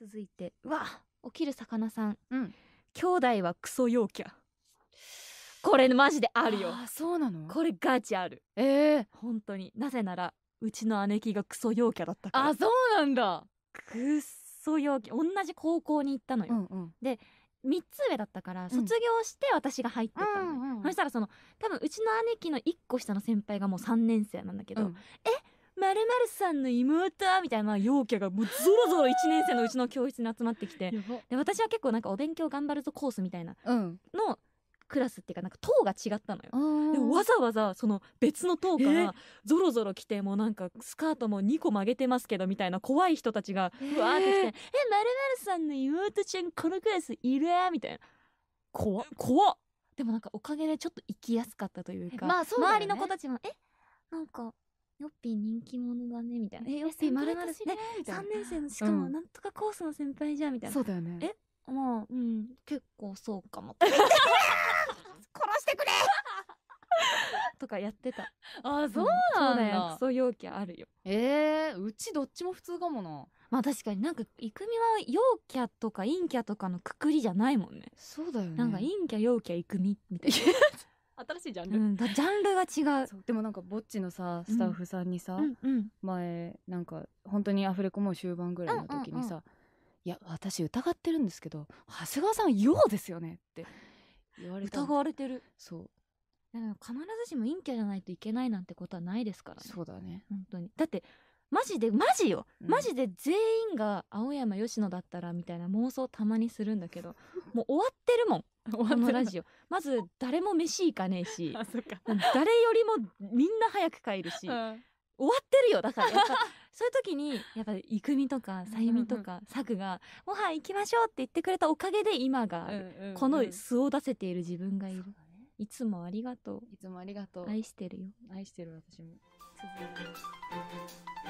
続いてうわ起きる魚さん、うん、兄弟はクソ陽キャこれマジであるよあそうなのこれガチあるえー、本当になぜならうちの姉貴がクソ陽キャだったからあそうなんだクソ陽キャ同じ高校に行ったのよ、うんうん、で3つ上だったから卒業して私が入ってたの、うんうんうん、そしたらその多分うちの姉貴の1個下の先輩がもう3年生なんだけど、うん、えまるさんの妹みたいな陽キャがもうぞろぞろ1年生のうちの教室に集まってきてで私は結構なんかお勉強頑張るぞコースみたいなの、クラスっていうかなんか塔が違ったのよでわざわざその別の塔からぞろぞろ来てもうなんかスカートも2個曲げてますけどみたいな怖い人たちがうわーって来て「えっ○○さんの妹ちゃんこのクラスいる?」みたいな怖っ怖っでもなんかおかげでちょっと行きやすかったというか、まあね、周りの子たちも「えなんかヨッピー人気者だねみたいな「えヨッピー々、るまるね3年生のしかもなんとかコースの先輩じゃん」みたいな、そうだよねえまあうん結構そうかも殺してくれ とかやってたあそうなんだ,、よ。クソ容器あるよえー、うちどっちも普通かもなまあ確かになんかイクミは陽キャとか陰キャとかのくくりじゃないもんねそうだよねなんか陰キャ陽キャイクミみたいな 新しいジャンル、うん、ジャンルが違うでもなんかぼっちのさスタッフさんにさ、うん、前なんか本当にアフレコも終盤ぐらいの時にさ、うんうんうん、いや私疑ってるんですけど長谷川さんようですよねって言われた疑われてるそう必ずしも陰キャじゃないといけないなんてことはないですからねそうだね本当にだってマジでマジよ、マジで全員が青山佳乃だったらみたいな妄想たまにするんだけど もう終わってるもんこのラジオまず誰も飯行かねえし誰よりもみんな早く帰るし、終わってるよだから やっぱそういう時にやっぱ郁美とかさゆみとか作が「ご飯行きましょう」って言ってくれたおかげで今が、うんうん、この素を出せている自分がいる、ね、いつもありがとういつもありがとう愛してるよ愛してる私も続て